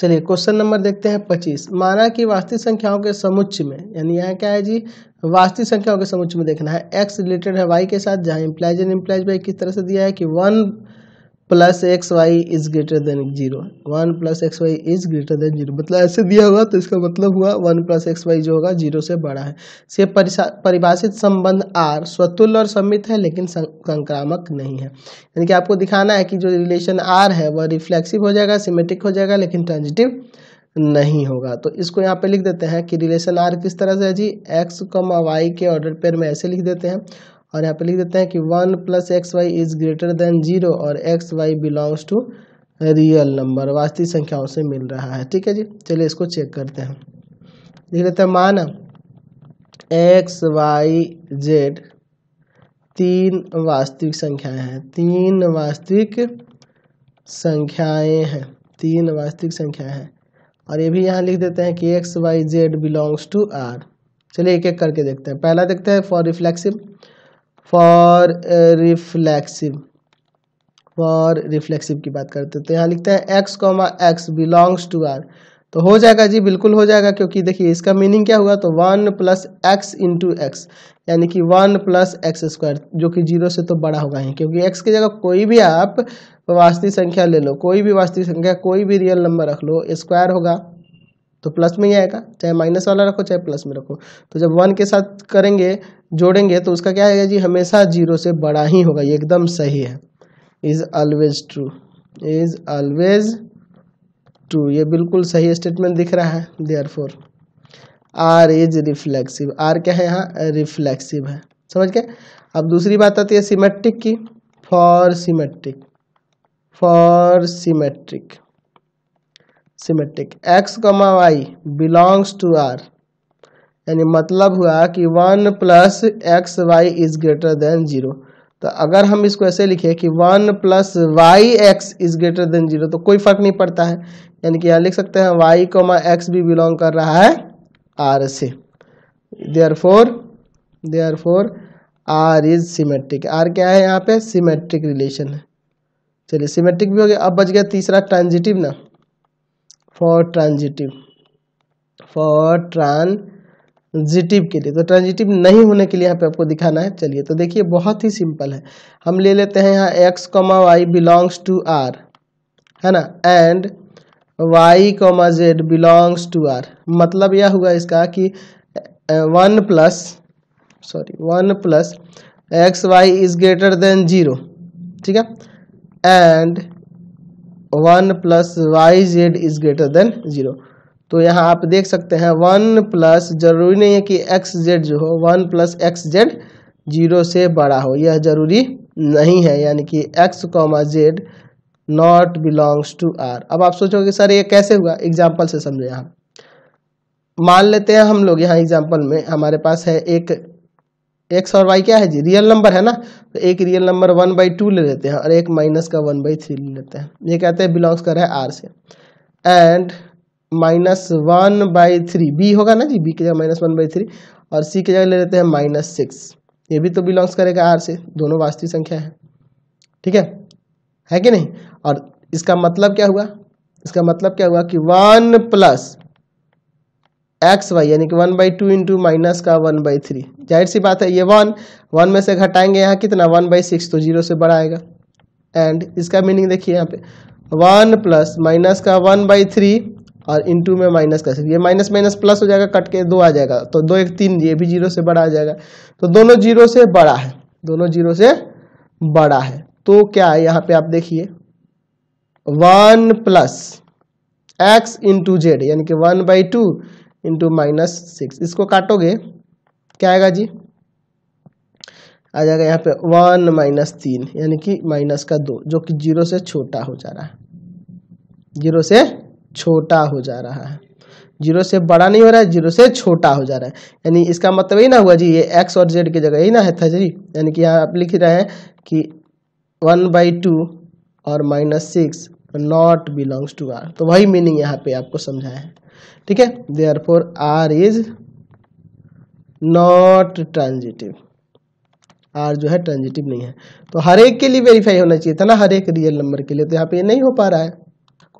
चलिए question number देखते हैं पच्चीस माना कि वास्तविक संख्याओं के समुच्च में यानी यहाँ क्या है जी वास्तविक संख्याओं के समुच्च में देखना है एक्स रिलेटेड है वाई के साथ जहाँ इम्प्लाइज एंड इम्प्लाइज बाई किस तरह से दिया है कि one plus x y is greater than zero one plus x y is greater than zero मतलब ऐसे दिया हुआ तो इसका मतलब हुआ वन प्लस एक्स वाई जो होगा जीरो से बड़ा है से परिभाषित संबंध आर स्वतुल्य और सम्मित है लेकिन संक्रामक नहीं है यानी कि आपको दिखाना है कि जो रिलेशन आर है वह रिफ्लेक्सिव हो जाएगा सिमेट्रिक हो जाएगा लेकिन ट्रांजिटिव नहीं होगा तो इसको यहाँ पे लिख देते हैं कि रिलेशन आर किस तरह से है जी एक्स कम वाई के ऑर्डर पेयर में ऐसे लिख देते हैं और यहाँ पे लिख देते हैं कि one plus x y is greater than zero और x y belongs to real number वास्तविक संख्याओं से मिल रहा है ठीक है जी चलिए इसको चेक करते हैं लिख देते हैं मान एक्स वाई जेड तीन वास्तविक संख्याएं हैं तीन वास्तविक संख्याएं हैं तीन वास्तविक संख्याएं हैं और ये भी यहाँ लिख देते हैं कि x y z belongs to R चलिए एक एक करके देखते हैं पहला देखते हैं for reflexive for reflexive for reflexive की बात करते हैं तो यहाँ लिखते हैं x comma x belongs to R तो हो जाएगा जी बिल्कुल हो जाएगा क्योंकि देखिए इसका मीनिंग क्या हुआ तो one plus x into x यानी कि वन प्लस एक्स स्क्वायर जो कि जीरो से तो बड़ा होगा ही क्योंकि एक्स की जगह कोई भी आप वास्तविक संख्या ले लो कोई भी वास्तविक संख्या कोई भी रियल नंबर रख लो स्क्वायर होगा तो प्लस में ही आएगा चाहे माइनस वाला रखो चाहे प्लस में रखो तो जब वन के साथ करेंगे जोड़ेंगे तो उसका क्या आएगा जी हमेशा जीरो से बड़ा ही होगा ये एकदम सही है is always true is always true ये बिल्कुल सही स्टेटमेंट दिख रहा है therefore R is reflexive R क्या है यहाँ रिफ्लेक्सिव है समझ गए अब दूसरी बात आती है सीमेट्रिक की for symmetric for symmetric symmetric x comma y belongs to R यानी मतलब हुआ कि one plus x y is greater than zero तो अगर हम इसको ऐसे लिखे कि one plus y x is greater than zero तो कोई फर्क नहीं पड़ता है यानी कि यहाँ लिख सकते हैं वाई कमा एक्स भी बिलोंग कर रहा है आर से therefore therefore R is symmetric R क्या है यहाँ पे सिमेट्रिक रिलेशन है चलिए सिमेट्रिक भी हो गया अब बच गया तीसरा ट्रांजिटिव ना फॉर ट्रांजिटिव फॉर ट्रांजिटिव के लिए तो ट्रांजिटिव नहीं होने के लिए यहाँ पे आपको दिखाना है चलिए तो देखिए बहुत ही सिंपल है हम ले लेते हैं यहाँ x comma y belongs to R है ना and y comma z belongs to R मतलब यह हुआ इसका कि one plus sorry one plus x y is greater than zero ठीक है and one plus y z is greater than zero तो यहाँ आप देख सकते हैं वन प्लस जरूरी नहीं है कि एक्स जेड जो हो one plus x z zero से बड़ा हो यह जरूरी नहीं है यानी कि x comma z not belongs to R अब आप सोचोगे सर ये कैसे हुआ एग्जाम्पल से समझे यहाँ मान लेते हैं हम लोग यहाँ एग्जाम्पल में हमारे पास है एक एक्स और वाई क्या है जी रियल नंबर है ना तो एक real number one by two ले लेते हैं और एक माइनस का वन बाई थ्री ले लेते हैं ये कहते हैं बिलोंग्स कर रहा है आर से and minus one by three बी होगा ना जी बी की जगह माइनस वन बाई थ्री और सी की जगह ले लेते हैं माइनस सिक्स ये भी तो बिलोंग्स करेगा आर से दोनों वास्तविक संख्या है ठीक है है कि नहीं और इसका मतलब क्या हुआ इसका मतलब क्या हुआ कि वन प्लस एक्स वाई यानी कि one by two into minus का वन बाई थ्री जाहिर सी बात है ये वन वन में से घटाएंगे यहाँ कितना वन बाई सिक्स तो जीरो से बड़ा आएगा एंड इसका मीनिंग देखिए यहाँ पे वन प्लस माइनस का वन बाई थ्री और इंटू में माइनस का ये माइनस माइनस प्लस हो जाएगा कट के दो आ जाएगा तो दो एक तीन ये भी जीरो से बड़ा आ जाएगा तो दोनों जीरो से बड़ा है दोनों जीरो से बड़ा है तो क्या है यहाँ पे आप देखिए one plus x into z यानी कि one by two into minus six इसको काटोगे क्या आएगा जी आ जाएगा यहाँ पे वन माइनस तीन यानी कि माइनस का दो जो कि जीरो से छोटा हो जा रहा है जीरो से छोटा हो जा रहा है जीरो से बड़ा नहीं हो रहा है जीरो से छोटा हो जा रहा है यानी इसका मतलब यही ना हुआ जी ये एक्स और जेड की जगह यही ना है था जी यानी कि यहाँ आप लिख रहे हैं कि वन बाई टू और minus six not belongs to R तो वही मीनिंग यहाँ पे आपको समझाया है ठीक है therefore R is not transitive R जो है ट्रांजिटिव नहीं है तो हर एक के लिए वेरीफाई होना चाहिए था ना हर एक रियल नंबर के लिए तो यहाँ पे ये नहीं हो पा रहा है